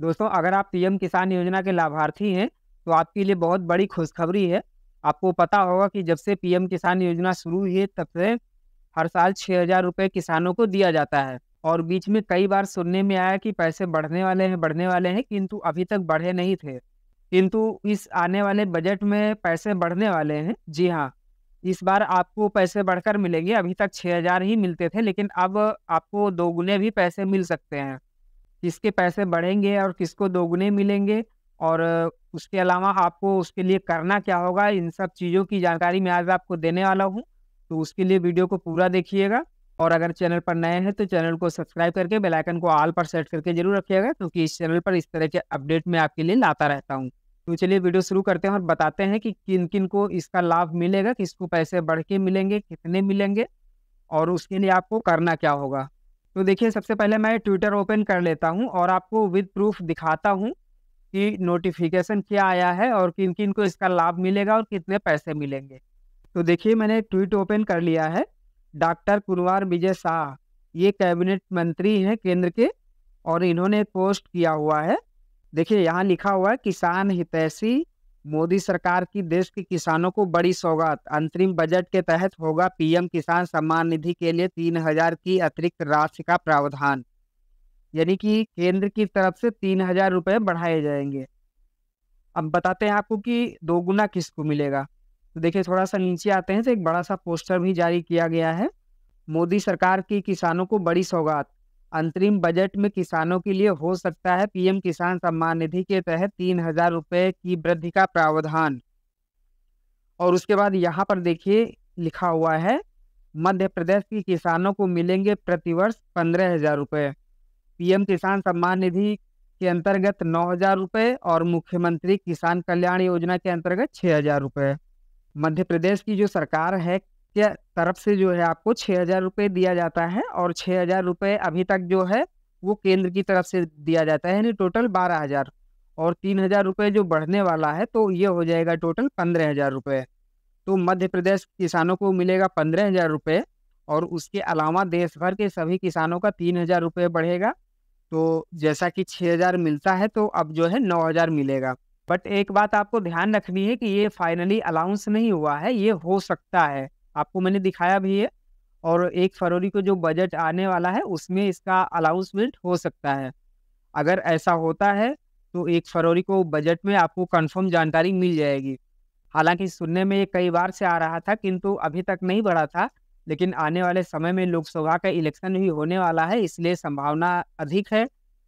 दोस्तों अगर आप पीएम किसान योजना के लाभार्थी हैं तो आपके लिए बहुत बड़ी खुशखबरी है आपको पता होगा कि जब से पीएम किसान योजना शुरू हुई है तब से हर साल छः हज़ार रुपये किसानों को दिया जाता है और बीच में कई बार सुनने में आया कि पैसे बढ़ने वाले हैं बढ़ने वाले हैं किंतु अभी तक बढ़े नहीं थे किंतु इस आने वाले बजट में पैसे बढ़ने वाले हैं जी हाँ इस बार आपको पैसे बढ़कर मिलेंगे अभी तक छः हज़ार ही मिलते थे लेकिन अब आपको दोगुने भी पैसे मिल सकते हैं किसके पैसे बढ़ेंगे और किसको दोगुने मिलेंगे और उसके अलावा आपको उसके लिए करना क्या होगा इन सब चीज़ों की जानकारी मैं आज आपको देने वाला हूँ तो उसके लिए वीडियो को पूरा देखिएगा और अगर चैनल पर नए हैं तो चैनल को सब्सक्राइब करके बेल आइकन को ऑल पर सेट करके जरूर रखिएगा क्योंकि तो इस चैनल पर इस तरह के अपडेट मैं आपके लिए लाता रहता हूँ तो चलिए वीडियो शुरू करते हैं और बताते हैं कि किन किन को इसका लाभ मिलेगा किसको पैसे बढ़ के मिलेंगे कितने मिलेंगे और उसके लिए आपको करना क्या होगा तो देखिए सबसे पहले मैं ट्विटर ओपन कर लेता हूँ और आपको विद प्रूफ दिखाता हूँ कि नोटिफिकेशन क्या आया है और किन किन को इसका लाभ मिलेगा और कितने पैसे मिलेंगे तो देखिए मैंने ट्वीट ओपन कर लिया है डॉक्टर कुनवार विजय शाह ये कैबिनेट मंत्री हैं केंद्र के और इन्होंने पोस्ट किया हुआ है देखिए यहाँ लिखा हुआ है किसान हितैषी मोदी सरकार की देश के किसानों को बड़ी सौगात अंतरिम बजट के तहत होगा पीएम किसान सम्मान निधि के लिए तीन हजार की अतिरिक्त राशि का प्रावधान यानी कि केंद्र की तरफ से तीन हजार रुपये बढ़ाए जाएंगे अब बताते हैं आपको कि दोगुना किसको मिलेगा तो देखिए थोड़ा सा नीचे आते हैं तो एक बड़ा सा पोस्टर भी जारी किया गया है मोदी सरकार की किसानों को बड़ी सौगात अंतरिम बजट में किसानों के लिए हो सकता है पीएम किसान सम्मान निधि के तहत तीन हजार रुपये की वृद्धि का प्रावधान और उसके बाद यहाँ पर देखिए लिखा हुआ है मध्य प्रदेश के किसानों को मिलेंगे प्रतिवर्ष पंद्रह हजार रुपये पीएम किसान सम्मान निधि के अंतर्गत नौ हजार रुपये और मुख्यमंत्री किसान कल्याण योजना के अंतर्गत छः हजार रुपये मध्य प्रदेश की जो सरकार है के तरफ से जो है आपको छः हजार रुपये दिया जाता है और छः हजार रुपये अभी तक जो है वो केंद्र की तरफ से दिया जाता है यानी टोटल बारह हजार और तीन हजार रुपये जो बढ़ने वाला है तो ये हो जाएगा टोटल पंद्रह हजार रुपये तो मध्य प्रदेश किसानों को मिलेगा पंद्रह हजार रुपये और उसके अलावा देश भर के सभी किसानों का तीन हजार रुपये बढ़ेगा तो जैसा कि छः हजार मिलता है तो अब जो है नौ हजार मिलेगा बट एक बात आपको ध्यान रखनी है कि ये फाइनली अलाउंस नहीं हुआ है ये हो सकता है आपको मैंने दिखाया भी है और एक फरवरी को जो बजट आने वाला है उसमें इसका अनाउंसमेंट हो सकता है अगर ऐसा होता है तो एक फरवरी को बजट में आपको कंफर्म जानकारी मिल जाएगी हालांकि सुनने में ये कई बार से आ रहा था किंतु अभी तक नहीं बढ़ा था लेकिन आने वाले समय में लोकसभा का इलेक्शन भी होने वाला है इसलिए संभावना अधिक है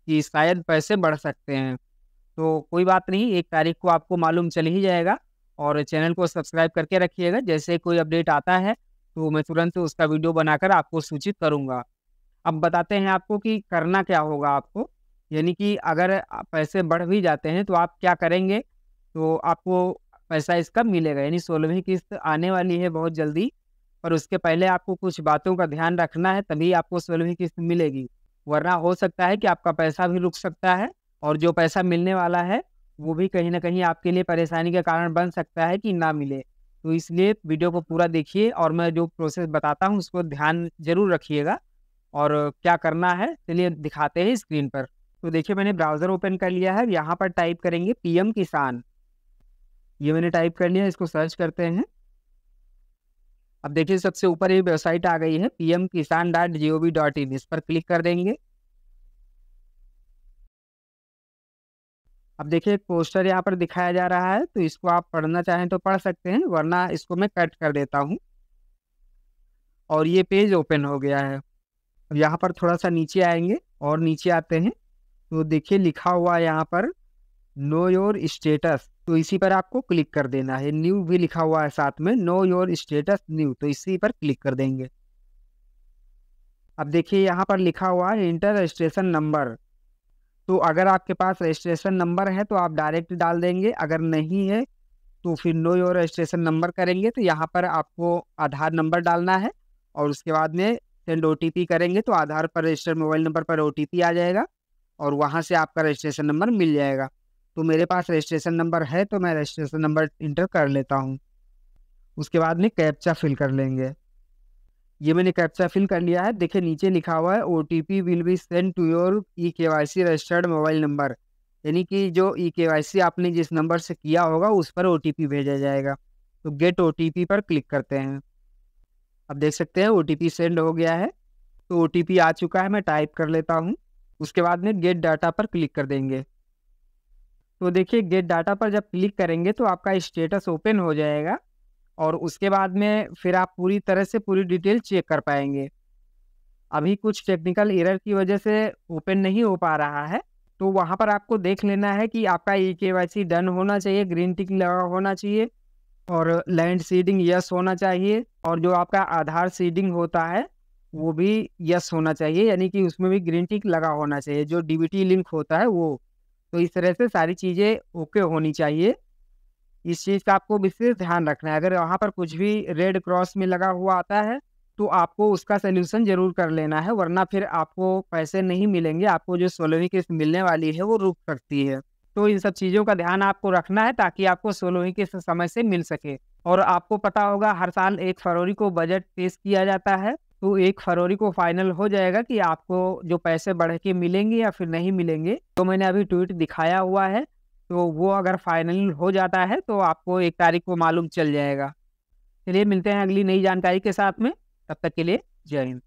कि शायद पैसे बढ़ सकते हैं तो कोई बात नहीं एक तारीख को आपको मालूम चल ही जाएगा और चैनल को सब्सक्राइब करके रखिएगा जैसे कोई अपडेट आता है तो मैं तुरंत उसका वीडियो बनाकर आपको सूचित करूँगा अब बताते हैं आपको कि करना क्या होगा आपको यानी कि अगर पैसे बढ़ भी जाते हैं तो आप क्या करेंगे तो आपको पैसा इसका मिलेगा यानी सोलहवीं किस्त आने वाली है बहुत जल्दी पर उसके पहले आपको कुछ बातों का ध्यान रखना है तभी आपको सोलहवीं किस्त मिलेगी वरना हो सकता है कि आपका पैसा भी रुक सकता है और जो पैसा मिलने वाला है वो भी कहीं ना कहीं आपके लिए परेशानी का कारण बन सकता है कि ना मिले तो इसलिए वीडियो को पूरा देखिए और मैं जो प्रोसेस बताता हूँ उसको ध्यान जरूर रखिएगा और क्या करना है चलिए दिखाते हैं स्क्रीन पर तो देखिए मैंने ब्राउज़र ओपन कर लिया है यहाँ पर टाइप करेंगे पीएम किसान ये मैंने टाइप कर लिया इसको सर्च करते हैं अब देखिए सबसे ऊपर ये वेबसाइट आ गई है PM Kisan dot G O V dot in इस पर क्लिक कर देंगे अब देखिए एक पोस्टर यहाँ पर दिखाया जा रहा है तो इसको आप पढ़ना चाहें तो पढ़ सकते हैं वरना इसको मैं कट कर देता हूँ और ये पेज ओपन हो गया है अब यहाँ पर थोड़ा सा नीचे आएंगे और नीचे आते हैं तो देखिए लिखा हुआ है यहाँ पर नो योर स्टेटस तो इसी पर आपको क्लिक कर देना है न्यू भी लिखा हुआ है साथ में नो योर स्टेटस न्यू तो इसी पर क्लिक कर देंगे अब देखिए यहाँ पर लिखा हुआ है इंटर रजिस्ट्रेशन नंबर तो अगर आपके पास रजिस्ट्रेशन नंबर है तो आप डायरेक्ट डाल देंगे अगर नहीं है तो फिर नो योर रजिस्ट्रेशन नंबर करेंगे तो यहाँ पर आपको आधार नंबर डालना है और उसके बाद में सेंड ओ करेंगे तो आधार पर रजिस्टर मोबाइल नंबर पर ओ आ जाएगा और वहाँ से आपका रजिस्ट्रेशन नंबर मिल जाएगा तो मेरे पास रजिस्ट्रेशन नंबर है तो मैं रजिस्ट्रेशन नंबर इंटर कर लेता हूँ उसके बाद में कैप्चा फिल कर लेंगे ये मैंने कैप्चा फिल कर लिया है देखिए नीचे लिखा हुआ है O T P will be send to your E K Y C registered mobile number यानी कि जो ई के वाई सी आपने जिस नंबर से किया होगा उस पर ओ टी पी भेजा जाएगा तो गेट ओ टी पी पर क्लिक करते हैं अब देख सकते हैं ओ टी पी सेंड हो गया है तो ओ टी पी आ चुका है मैं टाइप कर लेता हूँ उसके बाद में गेट डाटा पर क्लिक कर देंगे तो देखिए गेट डाटा पर जब क्लिक करेंगे तो आपका स्टेटस ओपन हो जाएगा और उसके बाद में फिर आप पूरी तरह से पूरी डिटेल चेक कर पाएंगे अभी कुछ टेक्निकल एरर की वजह से ओपन नहीं हो पा रहा है तो वहाँ पर आपको देख लेना है कि आपका ई के वाई सी डन होना चाहिए ग्रीन टिक लगा होना चाहिए और लैंड सीडिंग यस होना चाहिए और जो आपका आधार सीडिंग होता है वो भी यस होना चाहिए यानी कि उसमें भी ग्रीन टिक लगा होना चाहिए जो डी लिंक होता है वो तो इस तरह से सारी चीज़ें ओके होनी चाहिए इस चीज़ का आपको विशेष ध्यान रखना है अगर वहां पर कुछ भी रेड क्रॉस में लगा हुआ आता है तो आपको उसका सोल्यूशन जरूर कर लेना है वरना फिर आपको पैसे नहीं मिलेंगे आपको जो सोलहवीं किस्त मिलने वाली है वो रुक सकती है तो इन सब चीज़ों का ध्यान आपको रखना है ताकि आपको सोलहवीं किस्त समय से मिल सके और आपको पता होगा हर साल एक फरवरी को बजट पेश किया जाता है तो एक फरवरी को फाइनल हो जाएगा कि आपको जो पैसे बढ़ के मिलेंगे या फिर नहीं मिलेंगे तो मैंने अभी ट्वीट दिखाया हुआ है तो वो अगर फाइनल हो जाता है तो आपको एक तारीख को मालूम चल जाएगा चलिए मिलते हैं अगली नई जानकारी के साथ में तब तक के लिए जय हिंद